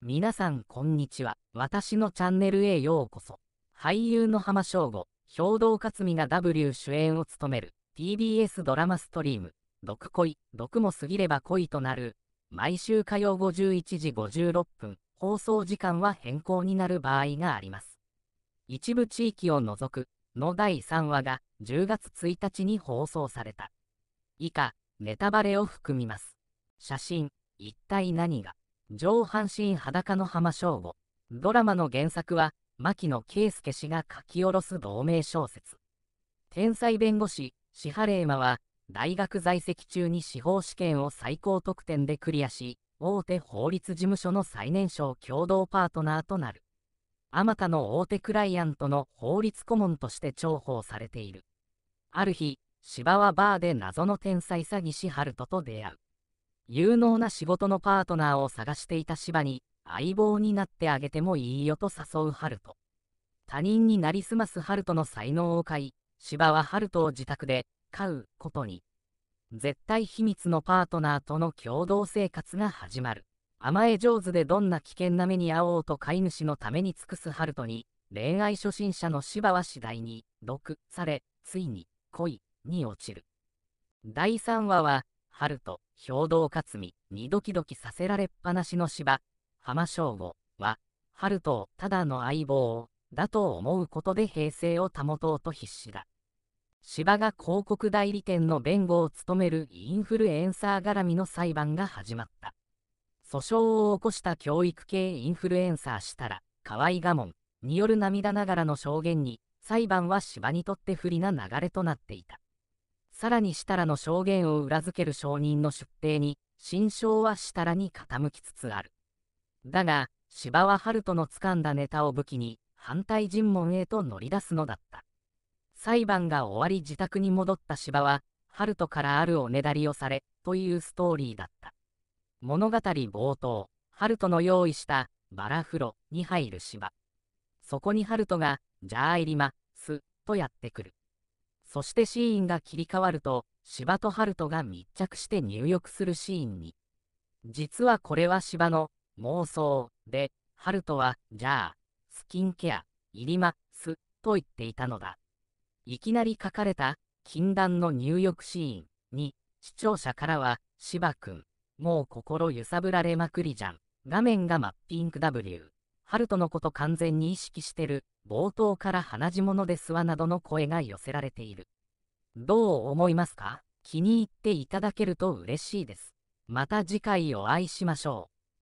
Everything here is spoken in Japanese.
皆さんこんにちは。私のチャンネルへようこそ。俳優の浜翔吾、兵道克美が W 主演を務める TBS ドラマストリーム、毒恋、毒も過ぎれば恋となる。毎週火曜51時56分、放送時間は変更になる場合があります。一部地域を除くの第3話が10月1日に放送された。以下、ネタバレを含みます。写真、一体何が上半身裸の浜省吾。ドラマの原作は、牧野圭介氏が書き下ろす同名小説。天才弁護士、シハレーマは、大学在籍中に司法試験を最高得点でクリアし、大手法律事務所の最年少共同パートナーとなる。あまたの大手クライアントの法律顧問として重宝されている。ある日、芝はバーで謎の天才詐欺師ハルトと出会う。有能な仕事のパートナーを探していた芝に、相棒になってあげてもいいよと誘う春人。他人になりすます春人の才能を買い、芝は春人を自宅で、飼うことに。絶対秘密のパートナーとの共同生活が始まる。甘え上手でどんな危険な目に遭おうと飼い主のために尽くす春人に、恋愛初心者の芝は次第に、毒され、ついに、恋に落ちる。第3話は、春と兵道克美にドキドキさせられっぱなしの芝浜省吾は春とをただの相棒だと思うことで平静を保とうと必死だ芝が広告代理店の弁護を務めるインフルエンサー絡みの裁判が始まった訴訟を起こした教育系インフルエンサーしたら河合我門による涙ながらの証言に裁判は芝にとって不利な流れとなっていたさらに設楽の証言を裏付ける証人の出廷に、心証は設楽に傾きつつある。だが、芝は春人の掴んだネタを武器に、反対尋問へと乗り出すのだった。裁判が終わり自宅に戻った芝は、春人からあるおねだりをされ、というストーリーだった。物語冒頭、春人の用意したバラ風呂に入る芝。そこに春人が、じゃあ入ります、とやってくる。そしてシーンが切り替わると、芝と春人が密着して入浴するシーンに。実はこれは芝の妄想で、春人は、じゃあ、スキンケア、いります、と言っていたのだ。いきなり書かれた、禁断の入浴シーンに、視聴者からは、芝くん、もう心揺さぶられまくりじゃん。画面がマッピング W。ハルトのこと完全に意識してる、冒頭から鼻血物ですわなどの声が寄せられている。どう思いますか気に入っていただけると嬉しいです。また次回お会いしましょう。